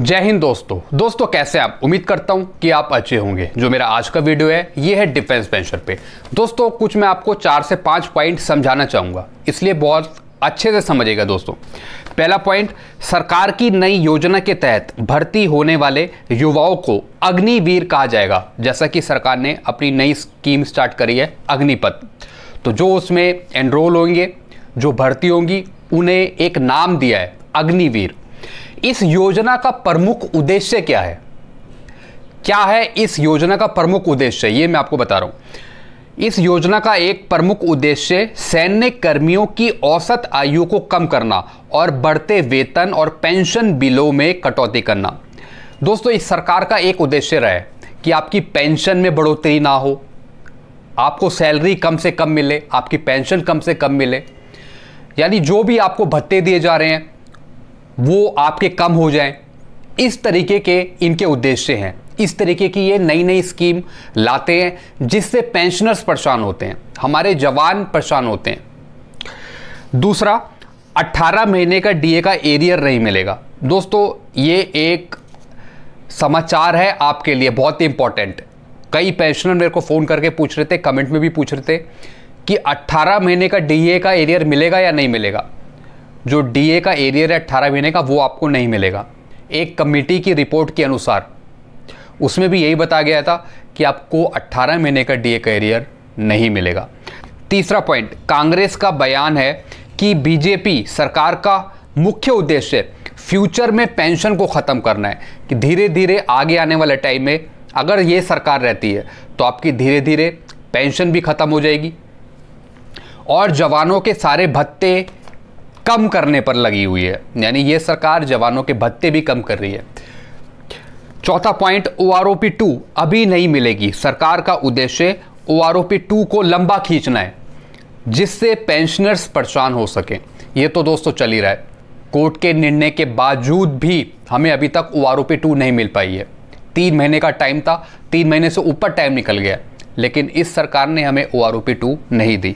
जय हिंद दोस्तों दोस्तों कैसे आप उम्मीद करता हूं कि आप अच्छे होंगे जो मेरा आज का वीडियो है ये है डिफेंस पेंशन पे दोस्तों कुछ मैं आपको चार से पाँच पॉइंट समझाना चाहूँगा इसलिए बहुत अच्छे से समझेगा दोस्तों पहला पॉइंट सरकार की नई योजना के तहत भर्ती होने वाले युवाओं को अग्निवीर कहा जाएगा जैसा कि सरकार ने अपनी नई स्कीम स्टार्ट करी है अग्निपथ तो जो उसमें एनरोल होंगे जो भर्ती होंगी उन्हें एक नाम दिया है अग्निवीर इस योजना का प्रमुख उद्देश्य क्या है क्या है इस योजना का प्रमुख उद्देश्य ये मैं आपको बता रहा हूं इस योजना का एक प्रमुख उद्देश्य सैन्य कर्मियों की औसत आयु को कम करना और बढ़ते वेतन और पेंशन बिलों में कटौती करना दोस्तों इस सरकार का एक उद्देश्य रहे कि आपकी पेंशन में बढ़ोतरी ना हो आपको सैलरी कम से कम मिले आपकी पेंशन कम से कम मिले यानी जो भी आपको भत्ते दिए जा रहे हैं वो आपके कम हो जाएं इस तरीके के इनके उद्देश्य हैं इस तरीके की ये नई नई स्कीम लाते हैं जिससे पेंशनर्स परेशान होते हैं हमारे जवान परेशान होते हैं दूसरा 18 महीने का डीए का एरियर नहीं मिलेगा दोस्तों ये एक समाचार है आपके लिए बहुत ही इंपॉर्टेंट कई पेंशनर मेरे को फ़ोन करके पूछ रहे थे कमेंट में भी पूछ रहे थे कि 18 महीने का डीए का एरियर मिलेगा या नहीं मिलेगा जो ए का एरियर है अट्ठारह महीने का वो आपको नहीं मिलेगा एक कमेटी की रिपोर्ट के अनुसार उसमें भी यही बताया गया था कि आपको 18 महीने का डीए का एरियर नहीं मिलेगा तीसरा पॉइंट कांग्रेस का बयान है कि बीजेपी सरकार का मुख्य उद्देश्य फ्यूचर में पेंशन को ख़त्म करना है कि धीरे धीरे आगे आने वाले टाइम में अगर ये सरकार रहती है तो आपकी धीरे धीरे पेंशन भी ख़त्म हो जाएगी और जवानों के सारे भत्ते कम करने पर लगी हुई है यानी ये सरकार जवानों के भत्ते भी कम कर रही है चौथा point O R O P two अभी नहीं मिलेगी सरकार का उद्देश्य O R O P two को लंबा खींचना है जिससे पेंशनर्स परेशान हो सकें ये तो दोस्तों चल ही रहा है कोर्ट के निर्णय के बावजूद भी हमें अभी तक O R O P two नहीं मिल पाई है तीन महीने का टाइम था तीन महीने से ऊपर टाइम निकल गया लेकिन इस सरकार ने हमें O R O P two नहीं दी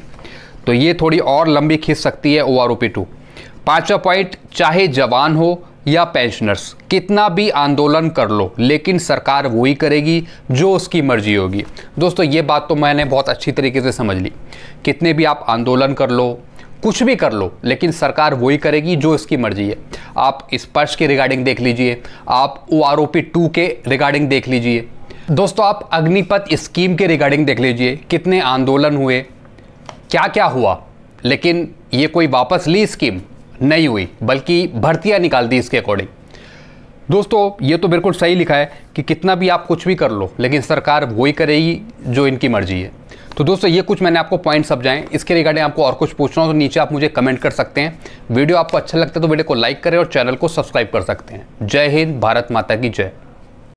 तो ये थोड़ी और लंबी खींच सकती है O R O P two पांचवा पॉइंट चाहे जवान हो या पेंशनर्स कितना भी आंदोलन कर लो लेकिन सरकार वही करेगी जो उसकी मर्जी होगी दोस्तों ये बात तो मैंने बहुत अच्छी तरीके से समझ ली कितने भी आप आंदोलन कर लो कुछ भी कर लो लेकिन सरकार वही करेगी जो इसकी मर्जी है आप स्पर्श के रिगार्डिंग देख लीजिए आप O R O P two के रिगार्डिंग देख लीजिए दोस्तों आप अग्निपथ स्कीम के रिगार्डिंग देख लीजिए कितने आंदोलन हुए क्या क्या हुआ लेकिन ये कोई वापस ली स्कीम नहीं हुई बल्कि भर्तियां निकाल दी इसके अकॉर्डिंग दोस्तों ये तो बिल्कुल सही लिखा है कि कितना भी आप कुछ भी कर लो लेकिन सरकार वही करेगी जो इनकी मर्जी है तो दोस्तों ये कुछ मैंने आपको पॉइंट समझाएं इसके रिगार्डिंग आपको और कुछ पूछना हो तो नीचे आप मुझे कमेंट कर सकते हैं वीडियो आपको अच्छा लगता है तो वीडियो को लाइक करें और चैनल को सब्सक्राइब कर सकते हैं जय हिंद भारत माता की जय